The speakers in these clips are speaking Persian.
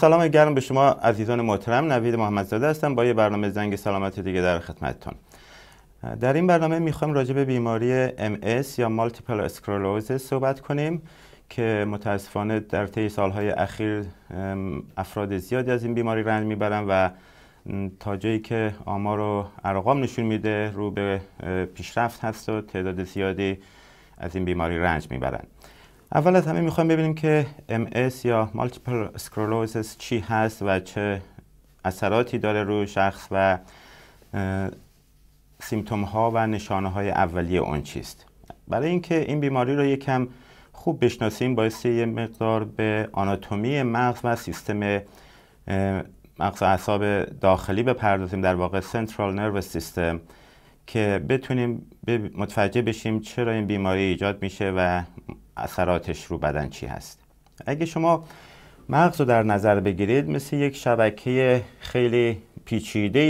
سلام گرم به شما عزیزان محترم نوید محمدزاده هستم با یه برنامه زنگ سلامت دیگه در خدمتتون در این برنامه میخوایم راجع به بیماری MS یا مالتیپل صحبت کنیم که متاسفانه در طی سالهای اخیر افراد زیادی از این بیماری رنج میبرن و تا جایی که آمار و ارقام نشون میده رو به پیشرفت هست و تعداد زیادی از این بیماری رنج میبرند اول از همه میخوایم ببینیم که MS یا مالتیپل Sclerosis چی هست و چه اثراتی داره روی شخص و سیمتوم ها و نشانه های اولیه اون چیست برای اینکه این بیماری رو یکم خوب بشناسیم باعث یه مقدار به آناتومی مغز و سیستم مغز اعصاب داخلی بپردازیم در واقع سنترال نرو سیستم که بتونیم متوجه بشیم چرا این بیماری ایجاد میشه و اثراتش رو بدن چی هست اگه شما مغز رو در نظر بگیرید مثل یک شبکه خیلی پیچیده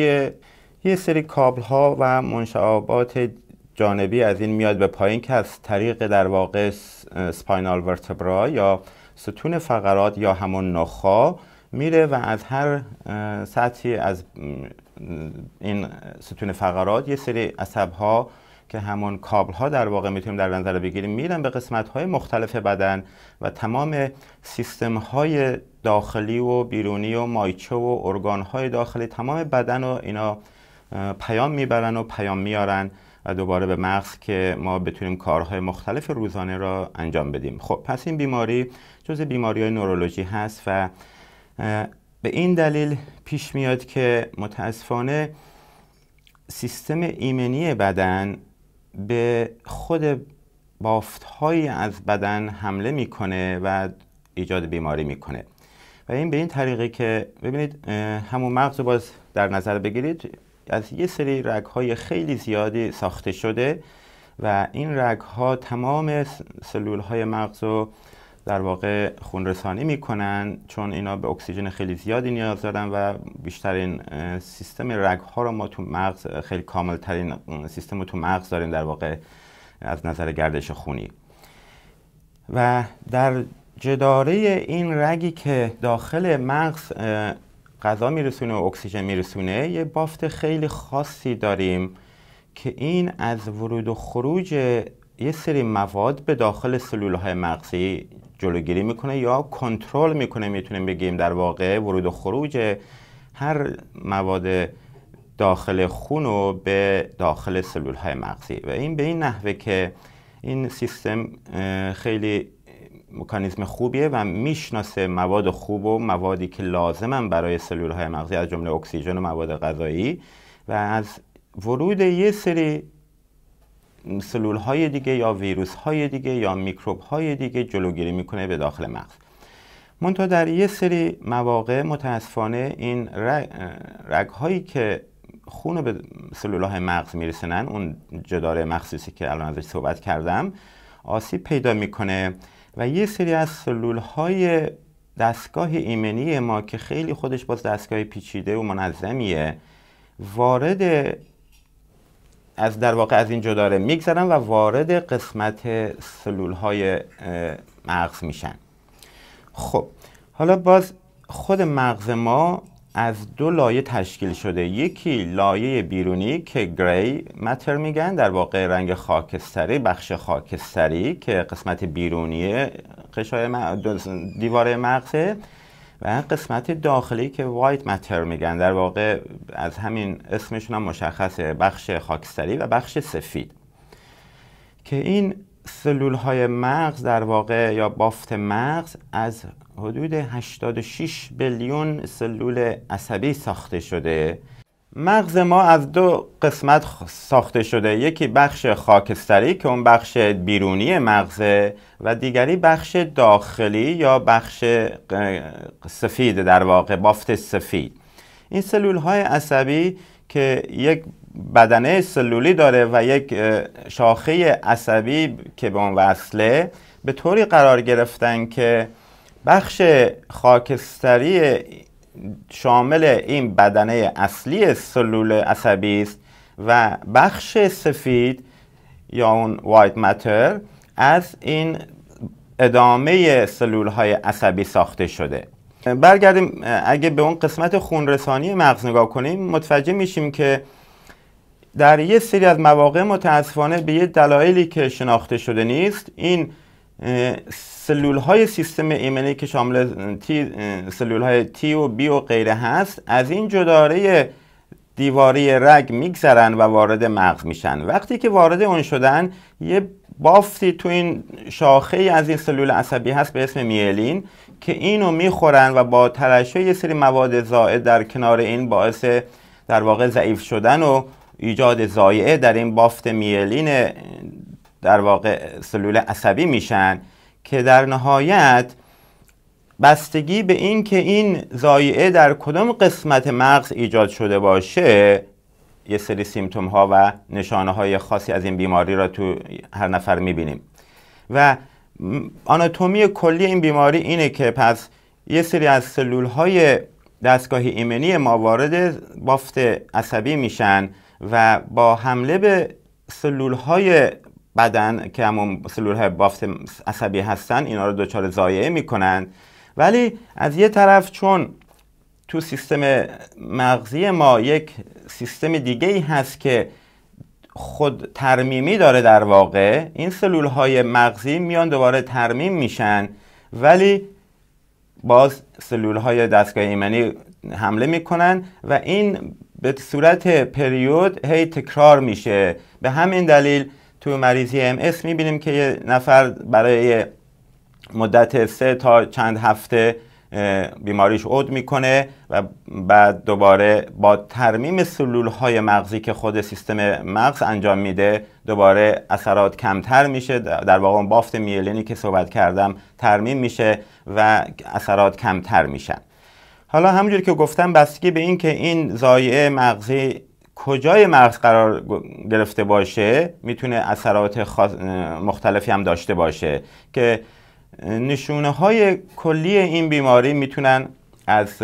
یه سری کابل ها و منشعبات جانبی از این میاد به پایین که از طریق در واقع سپاینال ورتبرا یا ستون فقرات یا همون نخا میره و از هر سطحی از این ستون فقرات یه سری عصب ها که همون کابل ها در واقع میتونیم در نظر بگیریم میرن به قسمت های مختلف بدن و تمام سیستم های داخلی و بیرونی و مایچه و ارگان های داخلی تمام بدن و اینا پیام میبرن و پیام میارن و دوباره به مغز که ما بتونیم کارهای مختلف روزانه را انجام بدیم خب پس این بیماری جز بیماری های نورولوژی هست و به این دلیل پیش میاد که متاسفانه سیستم ایمنی بدن به خود بافتهایی از بدن حمله میکنه و ایجاد بیماری میکنه و این به این طریقه که ببینید همون مغز رو باز در نظر بگیرید از یه سری رگ های خیلی زیادی ساخته شده و این رگ ها تمام سلول های مغز رو در واقع رسانی میکنن چون اینا به اکسیژن خیلی زیادی نیاز دارن و بیشترین سیستم رگ ها رو ما تو مغز خیلی کامل ترین سیستم رو تو مغز داریم در واقع از نظر گردش خونی و در جداره این رگی که داخل مغز غذا میرسونه و اکسیژن میرسونه یه بافت خیلی خاصی داریم که این از ورود و خروج یه سری مواد به داخل سلول های مغزی جلوگیری میکنه یا کنترل میکنه میتونیم بگیم در واقع ورود و خروج هر مواد داخل خون رو به داخل سلول های مغزی و این به این نحوه که این سیستم خیلی مکانیزم خوبیه و میشناسه مواد خوب و موادی که لازمن برای سلول های مغزی از جمله اکسیژن و مواد غذایی و از ورود یه سری سلول های دیگه یا ویروس های دیگه یا میکروب های دیگه جلوگیری میکنه به داخل مغز منتها در یه سری مواقع متاسفانه این رگ, هایی که خون به سلول های مغز میرسنن اون جداره مخصوصی که الان ازش صحبت کردم آسیب پیدا میکنه و یه سری از سلول های دستگاه ایمنی ما که خیلی خودش باز دستگاه پیچیده و منظمیه وارد از در واقع از اینجا داره میگذرن و وارد قسمت سلول های مغز میشن خب حالا باز خود مغز ما از دو لایه تشکیل شده یکی لایه بیرونی که گری متر میگن در واقع رنگ خاکستری بخش خاکستری که قسمت بیرونی قشای دیواره مغزه و قسمت داخلی که وایت متر میگن در واقع از همین اسمشون هم مشخصه بخش خاکستری و بخش سفید که این سلول های مغز در واقع یا بافت مغز از حدود 86 بیلیون سلول عصبی ساخته شده مغز ما از دو قسمت ساخته شده یکی بخش خاکستری که اون بخش بیرونی مغزه و دیگری بخش داخلی یا بخش سفید در واقع بافت سفید این سلول های عصبی که یک بدنه سلولی داره و یک شاخه عصبی که به اون وصله به طوری قرار گرفتن که بخش خاکستری شامل این بدنه اصلی سلول عصبی است و بخش سفید یا اون وایت متر از این ادامه سلول های عصبی ساخته شده برگردیم اگه به اون قسمت خونرسانی مغز نگاه کنیم متوجه میشیم که در یه سری از مواقع متاسفانه به یه دلایلی که شناخته شده نیست این سلول های سیستم ایمنی که شامل تی، سلول های تی و بی و غیره هست از این جداره دیواری رگ میگذرن و وارد مغز میشن وقتی که وارد اون شدن یه بافتی تو این شاخه ای از این سلول عصبی هست به اسم میلین که اینو میخورن و با ترشح یه سری مواد زائد در کنار این باعث در واقع ضعیف شدن و ایجاد زایعه در این بافت میلین در واقع سلول عصبی میشن که در نهایت بستگی به این که این زایعه در کدام قسمت مغز ایجاد شده باشه یه سری سیمتوم ها و نشانه های خاصی از این بیماری را تو هر نفر میبینیم و آناتومی کلی این بیماری اینه که پس یه سری از سلول های دستگاه ایمنی ما وارد بافت عصبی میشن و با حمله به سلول های بدن که همون سلول های بافت عصبی هستن اینا رو دچار ضایعه میکنن ولی از یه طرف چون تو سیستم مغزی ما یک سیستم دیگه ای هست که خود ترمیمی داره در واقع این سلول های مغزی میان دوباره ترمیم میشن ولی باز سلول های دستگاه ایمنی حمله میکنن و این به صورت پریود هی تکرار میشه به همین دلیل تو مریضی ام اس میبینیم که یه نفر برای مدت سه تا چند هفته بیماریش عود میکنه و بعد دوباره با ترمیم سلول های مغزی که خود سیستم مغز انجام میده دوباره اثرات کمتر میشه در واقع بافت میلینی که صحبت کردم ترمیم میشه و اثرات کمتر میشن حالا همونجور که گفتم بستگی به این که این زایعه مغزی کجای مغز قرار گرفته باشه میتونه اثرات مختلفی هم داشته باشه که نشونه های کلی این بیماری میتونن از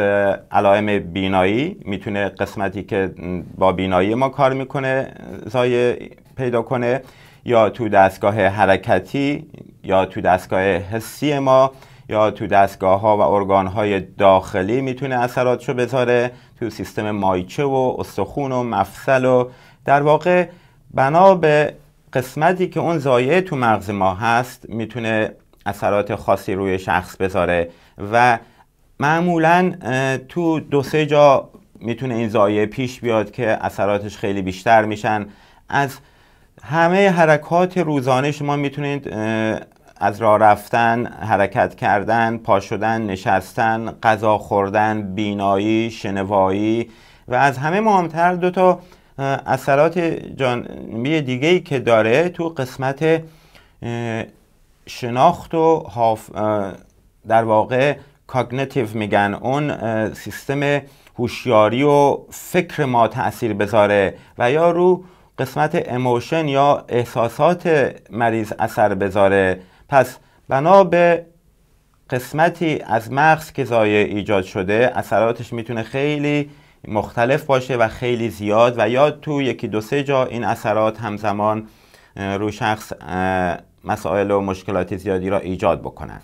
علائم بینایی میتونه قسمتی که با بینایی ما کار میکنه زای پیدا کنه یا تو دستگاه حرکتی یا تو دستگاه حسی ما یا تو دستگاه ها و ارگان های داخلی میتونه اثراتشو بذاره تو سیستم مایچه و استخون و مفصل و در واقع بنا به قسمتی که اون زایه تو مغز ما هست میتونه اثرات خاصی روی شخص بذاره و معمولا تو دو سه جا میتونه این زایه پیش بیاد که اثراتش خیلی بیشتر میشن از همه حرکات روزانه شما میتونید از راه رفتن، حرکت کردن، پا شدن، نشستن، غذا خوردن، بینایی، شنوایی و از همه مهمتر دو تا اثرات جانبی دیگه ای که داره تو قسمت شناخت و در واقع کاگنیتیو میگن اون سیستم هوشیاری و فکر ما تاثیر بذاره و یا رو قسمت اموشن یا احساسات مریض اثر بذاره پس بنا به قسمتی از مغز که زایع ایجاد شده اثراتش میتونه خیلی مختلف باشه و خیلی زیاد و یا تو یکی دو سه جا این اثرات همزمان رو شخص مسائل و مشکلات زیادی را ایجاد بکنن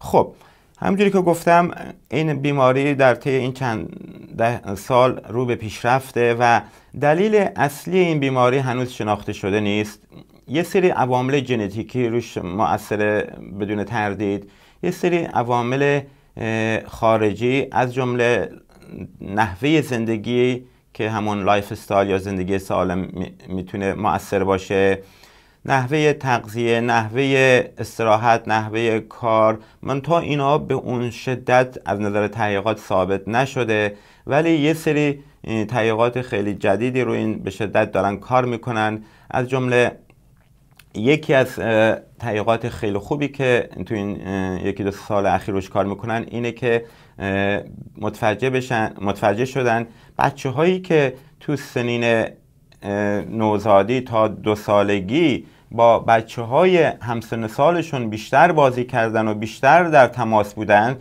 خب همجوری که گفتم این بیماری در طی این چند ده سال رو به پیشرفته و دلیل اصلی این بیماری هنوز شناخته شده نیست یه سری عوامل ژنتیکی روش مؤثر بدون تردید یه سری عوامل خارجی از جمله نحوه زندگی که همون لایف استایل یا زندگی سالم میتونه مؤثر باشه نحوه تغذیه نحوه استراحت نحوه کار من تا اینا به اون شدت از نظر تحقیقات ثابت نشده ولی یه سری تحقیقات خیلی جدیدی رو این به شدت دارن کار میکنن از جمله یکی از تحقیقات خیلی خوبی که تو این یکی دو سال اخیر روش کار میکنن اینه که متوجه بشن شدن بچه هایی که تو سنین نوزادی تا دو سالگی با بچه های همسن سالشون بیشتر بازی کردن و بیشتر در تماس بودن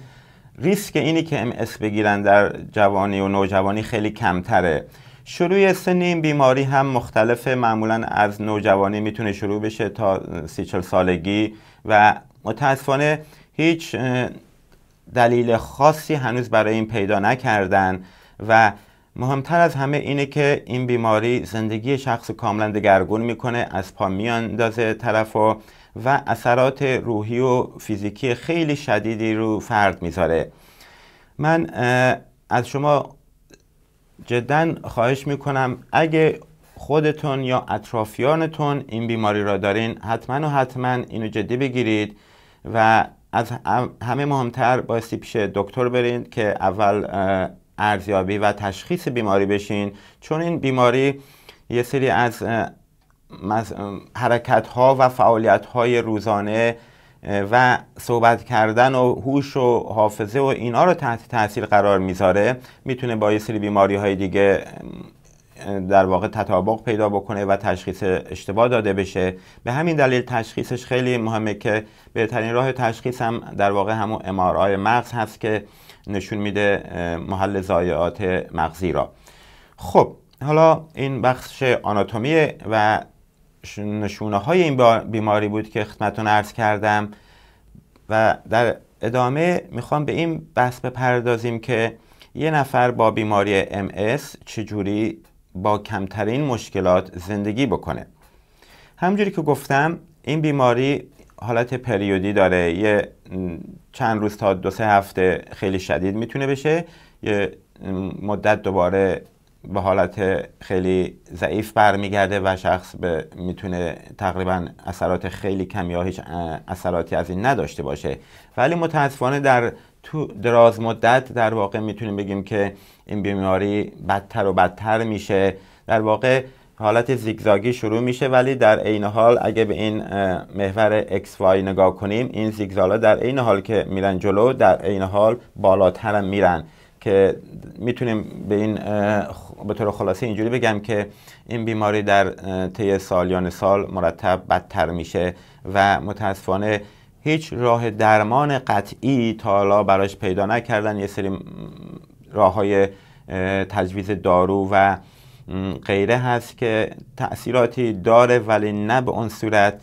ریسک اینی که ام بگیرن در جوانی و نوجوانی خیلی کمتره شروع سن این بیماری هم مختلفه معمولا از نوجوانی میتونه شروع بشه تا سی چل سالگی و متاسفانه هیچ دلیل خاصی هنوز برای این پیدا نکردن و مهمتر از همه اینه که این بیماری زندگی شخص کاملا دگرگون میکنه از پا میاندازه طرف و و اثرات روحی و فیزیکی خیلی شدیدی رو فرد میذاره من از شما جدا خواهش میکنم اگه خودتون یا اطرافیانتون این بیماری را دارین حتما و حتما اینو جدی بگیرید و از همه مهمتر بایستی پیش دکتر برین که اول ارزیابی و تشخیص بیماری بشین چون این بیماری یه سری از حرکت ها و فعالیت های روزانه و صحبت کردن و هوش و حافظه و اینا رو تحت تاثیر قرار میذاره میتونه با یه سری بیماری های دیگه در واقع تطابق پیدا بکنه و تشخیص اشتباه داده بشه به همین دلیل تشخیصش خیلی مهمه که بهترین راه تشخیص هم در واقع همون امارای مغز هست که نشون میده محل زایعات مغزی را خب حالا این بخش آناتومی و نشونه های این بیماری بود که خدمتون عرض کردم و در ادامه میخوام به این بحث بپردازیم که یه نفر با بیماری MS چجوری با کمترین مشکلات زندگی بکنه همجوری که گفتم این بیماری حالت پریودی داره یه چند روز تا دو سه هفته خیلی شدید میتونه بشه یه مدت دوباره به حالت خیلی ضعیف برمیگرده و شخص به میتونه تقریبا اثرات خیلی کمی یا هیچ اثراتی از این نداشته باشه ولی متاسفانه در تو دراز مدت در واقع میتونیم بگیم که این بیماری بدتر و بدتر میشه در واقع حالت زیگزاگی شروع میشه ولی در عین حال اگه به این محور XY نگاه کنیم این زیگزالا در عین حال که میرن جلو در عین حال بالاتر میرن که میتونیم به این به طور خلاصه اینجوری بگم که این بیماری در طی سالیان سال مرتب بدتر میشه و متاسفانه هیچ راه درمان قطعی تا حالا براش پیدا نکردن یه سری راه های تجویز دارو و غیره هست که تأثیراتی داره ولی نه به اون صورت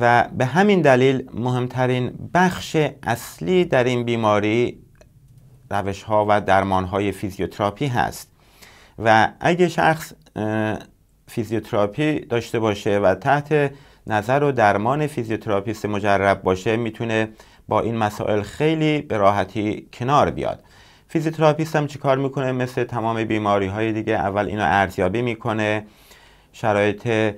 و به همین دلیل مهمترین بخش اصلی در این بیماری روش ها و درمان های فیزیوتراپی هست و اگه شخص فیزیوتراپی داشته باشه و تحت نظر و درمان فیزیوتراپیست مجرب باشه میتونه با این مسائل خیلی به راحتی کنار بیاد فیزیوتراپیست هم چیکار میکنه مثل تمام بیماری های دیگه اول اینو ارزیابی میکنه شرایط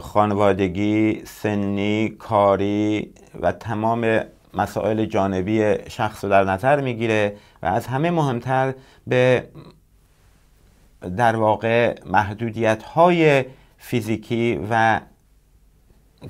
خانوادگی، سنی، کاری و تمام مسائل جانبی شخص رو در نظر میگیره و از همه مهمتر به در واقع محدودیت های فیزیکی و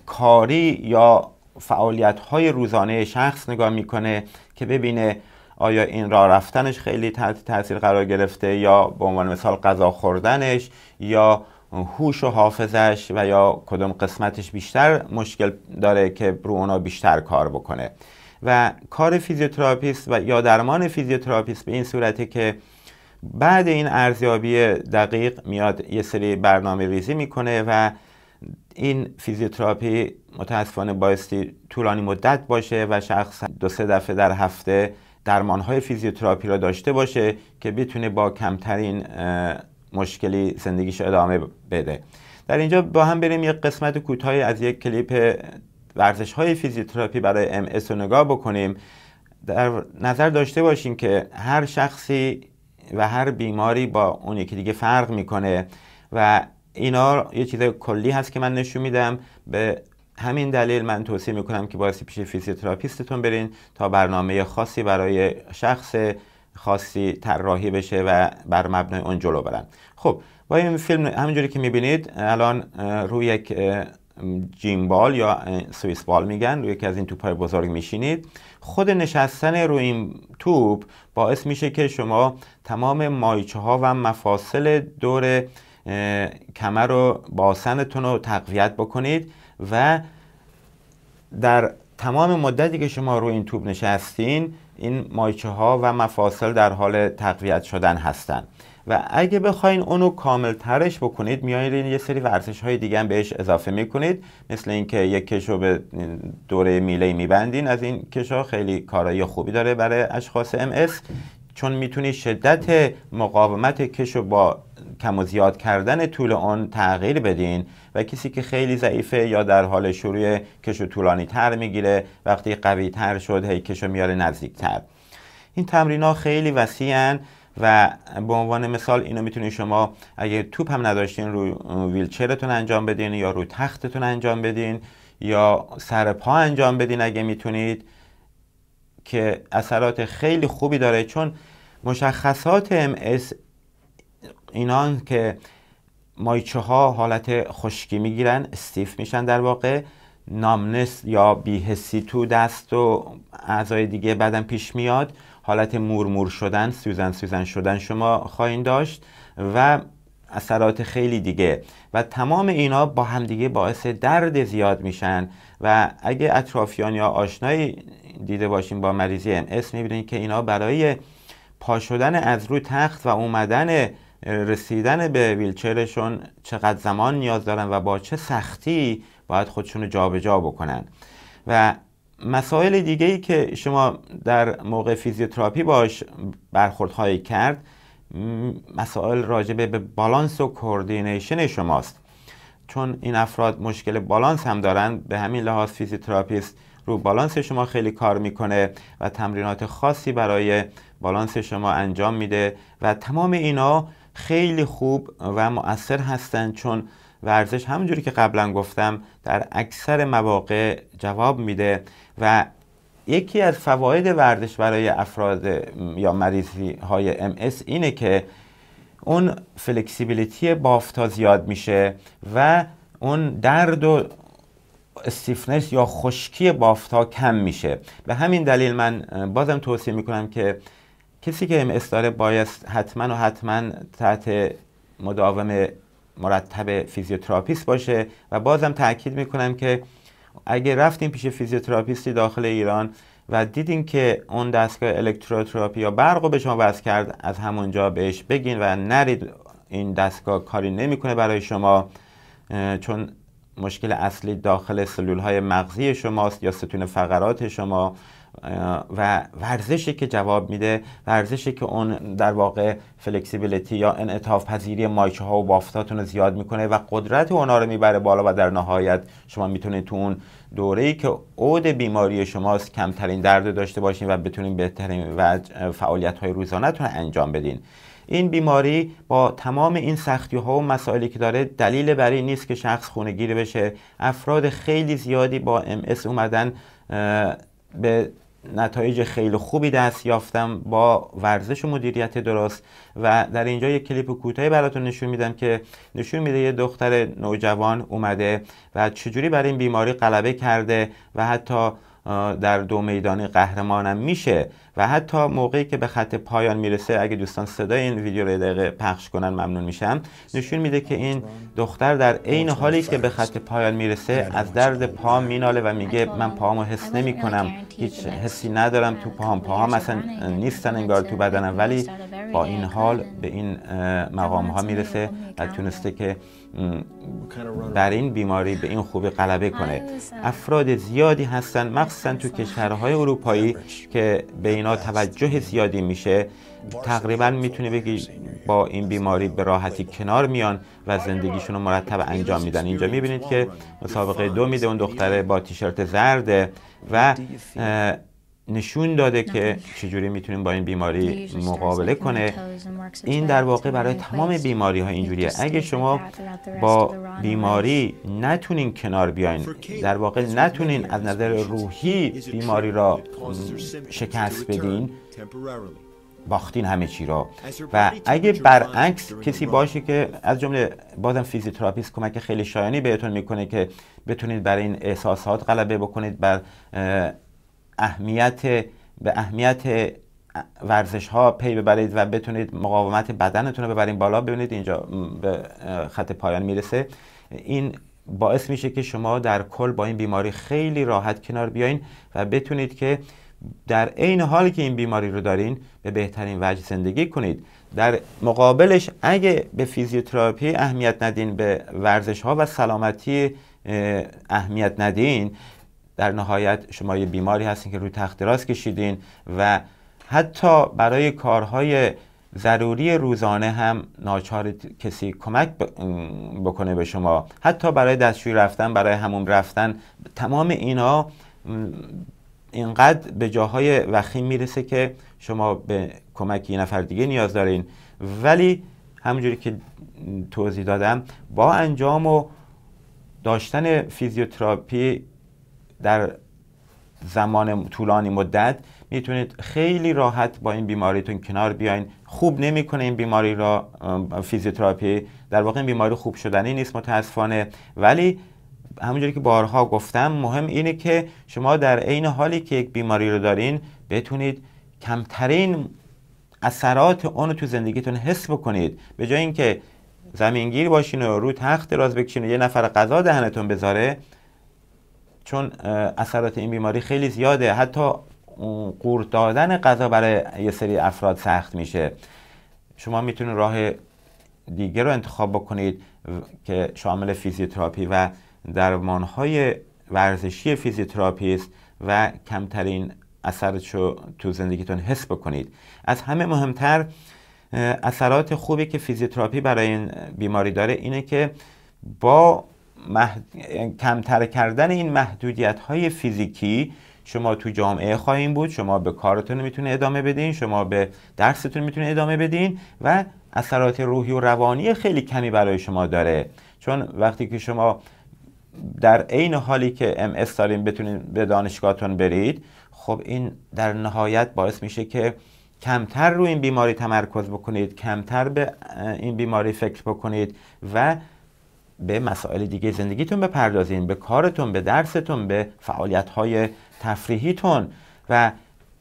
کاری یا فعالیت های روزانه شخص نگاه میکنه که ببینه آیا این راه رفتنش خیلی تحت تاثیر قرار گرفته یا به عنوان مثال غذا خوردنش یا هوش و حافظش و یا کدوم قسمتش بیشتر مشکل داره که رو اونا بیشتر کار بکنه و کار فیزیوتراپیست و یا درمان فیزیوتراپیست به این صورته که بعد این ارزیابی دقیق میاد یه سری برنامه ریزی میکنه و این فیزیوتراپی متاسفانه بایستی طولانی مدت باشه و شخص دو سه دفعه در هفته درمانهای فیزیوتراپی را داشته باشه که بتونه با کمترین مشکلی زندگیش ادامه بده در اینجا با هم بریم یک قسمت کوتاهی از یک کلیپ ورزش های فیزیوتراپی برای ام رو نگاه بکنیم در نظر داشته باشیم که هر شخصی و هر بیماری با اون یکی دیگه فرق میکنه و اینا یه چیز کلی هست که من نشون میدم به همین دلیل من توصیه میکنم که باعثی پیش فیزیوتراپیستتون برین تا برنامه خاصی برای شخص خاصی طراحی بشه و بر مبنای اون جلو برن خب با این فیلم همینجوری که میبینید الان روی یک جیمبال یا سوئیس بال میگن روی یکی از این توپ های بزرگ میشینید خود نشستن روی این توپ باعث میشه که شما تمام مایچه ها و مفاصل دور کمر و باسنتون رو تقویت بکنید و در تمام مدتی که شما روی این توپ نشستین این مایچه ها و مفاصل در حال تقویت شدن هستند و اگه بخواین اونو کامل ترش بکنید میایید یه سری ورزش های دیگه هم بهش اضافه میکنید مثل اینکه یک کشو به دوره میله میبندین از این کشو خیلی کارایی خوبی داره برای اشخاص ام چون میتونی شدت مقاومت کشو با کم و زیاد کردن طول اون تغییر بدین و کسی که خیلی ضعیفه یا در حال شروع کشو طولانی تر میگیره وقتی قوی تر شد هی کشو میاره نزدیک تر این تمرین ها خیلی وسیعن و به عنوان مثال اینو میتونید شما اگه توپ هم نداشتین روی ویلچرتون انجام بدین یا روی تختتون انجام بدین یا سر پا انجام بدین اگه میتونید که اثرات خیلی خوبی داره چون مشخصات MS اینان که مایچه ها حالت خشکی میگیرن استیف میشن در واقع نامنس یا بیهسی تو دست و اعضای دیگه بدن پیش میاد حالت مورمور شدن سوزن سوزن شدن شما خواهید داشت و اثرات خیلی دیگه و تمام اینا با همدیگه باعث درد زیاد میشن و اگه اطرافیان یا آشنایی دیده باشیم با مریضی ام اس میبینید که اینا برای پا شدن از روی تخت و اومدن رسیدن به ویلچرشون چقدر زمان نیاز دارن و با چه سختی باید خودشون رو جابجا بکنن و مسائل دیگه ای که شما در موقع فیزیوتراپی باش برخوردهایی کرد مسائل راجبه به بالانس و کوردینیشن شماست چون این افراد مشکل بالانس هم دارن به همین لحاظ فیزیوتراپیست رو بالانس شما خیلی کار میکنه و تمرینات خاصی برای بالانس شما انجام میده و تمام اینا خیلی خوب و مؤثر هستند چون ورزش همونجوری که قبلا گفتم در اکثر مواقع جواب میده و یکی از فواید ورزش برای افراد یا مریضی های ام اینه که اون فلکسیبیلیتی بافتا زیاد میشه و اون درد و استیفنس یا خشکی بافتا کم میشه به همین دلیل من بازم توصیه میکنم که کسی که MS داره باید حتما و حتما تحت مداوم مرتب فیزیوتراپیست باشه و بازم تاکید میکنم که اگه رفتیم پیش فیزیوتراپیستی داخل ایران و دیدین که اون دستگاه الکتروتراپی یا برق به شما وز کرد از همونجا بهش بگین و نرید این دستگاه کاری نمیکنه برای شما چون مشکل اصلی داخل سلول های مغزی شماست یا ستون فقرات شما و ورزشی که جواب میده ورزشی که اون در واقع فلکسیبیلیتی یا انعطاف پذیری مایچه ها و بافتاتون رو زیاد میکنه و قدرت اونا رو میبره بالا و در نهایت شما میتونید تو اون دوره ای که عود بیماری شماست کمترین درد داشته باشین و بتونین بهترین و فعالیت های روزانهتون رو انجام بدین این بیماری با تمام این سختی ها و مسائلی که داره دلیل برای نیست که شخص خونگیر بشه افراد خیلی زیادی با ام اومدن به نتایج خیلی خوبی دست یافتم با ورزش و مدیریت درست و در اینجا یک کلیپ کوتاهی براتون نشون میدم که نشون میده یه دختر نوجوان اومده و چجوری برای این بیماری غلبه کرده و حتی در دو میدانی قهرمانم میشه و حتی موقعی که به خط پایان میرسه اگه دوستان صدای این ویدیو رو دقیقه پخش کنن ممنون میشم نشون میده که این دختر در عین حالی که به خط پایان میرسه از درد پا میناله و میگه من پاهامو حس نمی کنم هیچ حسی ندارم تو پاهام پاهام اصلا نیستن انگار تو بدنم ولی با این حال به این مقام ها میرسه و تونسته که بر این بیماری به این خوبی غلبه کنه افراد زیادی هستن مخصوصا تو کشورهای اروپایی که به اینا توجه زیادی میشه تقریبا میتونه بگی با این بیماری به راحتی کنار میان و زندگیشون رو مرتب انجام میدن اینجا میبینید که مسابقه دو میده اون دختره با تیشرت زرده و نشون داده که چجوری میتونیم با این بیماری مقابله کنه این در واقع برای تمام بیماری ها اینجوریه اگه شما با بیماری نتونین کنار بیاین در واقع نتونین از نظر روحی بیماری را شکست بدین باختین همه چی را و اگه برعکس کسی باشه که از جمله بازم فیزیوتراپیست کمک خیلی شایانی بهتون میکنه که بتونید برای این احساسات غلبه بکنید بر اهمیت به اهمیت ورزش ها پی ببرید و بتونید مقاومت بدنتون رو ببرید بالا ببینید اینجا به خط پایان میرسه این باعث میشه که شما در کل با این بیماری خیلی راحت کنار بیاین و بتونید که در عین حال که این بیماری رو دارین به بهترین وجه زندگی کنید در مقابلش اگه به فیزیوتراپی اهمیت ندین به ورزش ها و سلامتی اهمیت ندین در نهایت شما یه بیماری هستین که روی تخت راست کشیدین و حتی برای کارهای ضروری روزانه هم ناچار کسی کمک بکنه به شما حتی برای دستشویی رفتن برای همون رفتن تمام اینا اینقدر به جاهای وخیم میرسه که شما به کمک یه نفر دیگه نیاز دارین ولی همونجوری که توضیح دادم با انجام و داشتن فیزیوتراپی در زمان طولانی مدت میتونید خیلی راحت با این بیماریتون کنار بیاین خوب نمیکنه این بیماری را فیزیوتراپی در واقع این بیماری خوب شدنی نیست متاسفانه ولی همونجوری که بارها گفتم مهم اینه که شما در عین حالی که یک بیماری رو دارین بتونید کمترین اثرات اون رو تو زندگیتون حس بکنید به جای اینکه زمینگیر باشین و رو تخت راز بکشین و یه نفر غذا دهنتون بذاره چون اثرات این بیماری خیلی زیاده حتی قورت دادن غذا برای یه سری افراد سخت میشه شما میتونید راه دیگه رو انتخاب بکنید که شامل فیزیوتراپی و درمانهای ورزشی فیزیوتراپی است و کمترین اثرش رو تو زندگیتون حس بکنید از همه مهمتر اثرات خوبی که فیزیوتراپی برای این بیماری داره اینه که با کمتر کردن این محدودیت های فیزیکی شما تو جامعه خواهیم بود شما به کارتون میتونه ادامه بدین شما به درستون میتونه ادامه بدین و اثرات روحی و روانی خیلی کمی برای شما داره چون وقتی که شما در عین حالی که ام اس دارین بتونید به دانشگاهتون برید خب این در نهایت باعث میشه که کمتر روی این بیماری تمرکز بکنید کمتر به این بیماری فکر بکنید و به مسائل دیگه زندگیتون بپردازین به کارتون به درستون به فعالیت های تفریحیتون و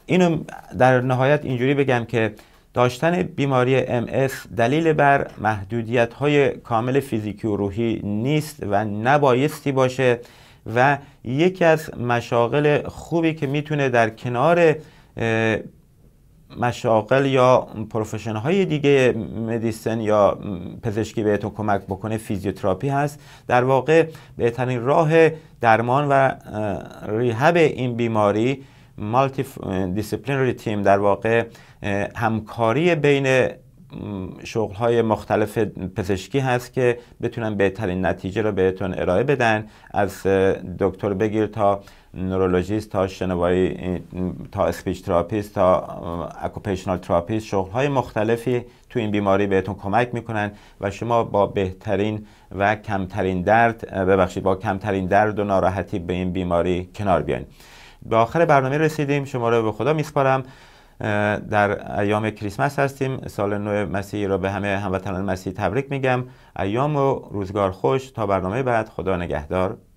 اینو در نهایت اینجوری بگم که داشتن بیماری MS دلیل بر محدودیت های کامل فیزیکی و روحی نیست و نبایستی باشه و یکی از مشاغل خوبی که میتونه در کنار مشاقل یا پروفشن های دیگه مدیسن یا پزشکی به تو کمک بکنه فیزیوتراپی هست در واقع بهترین راه درمان و ریهب این بیماری مالتی دیسپلینری تیم در واقع همکاری بین شغل های مختلف پزشکی هست که بتونن بهترین نتیجه رو بهتون ارائه بدن از دکتر بگیر تا نورولوژیست تا شنوایی تا اسپیچ تراپیست تا اکوپیشنال تراپیست شغل های مختلفی تو این بیماری بهتون کمک میکنن و شما با بهترین و کمترین درد ببخشید با کمترین درد و ناراحتی به این بیماری کنار بیاین به آخر برنامه رسیدیم شما رو به خدا میسپارم در ایام کریسمس هستیم سال نو مسیحی را به همه هموطنان مسیحی تبریک میگم ایام و روزگار خوش تا برنامه بعد خدا نگهدار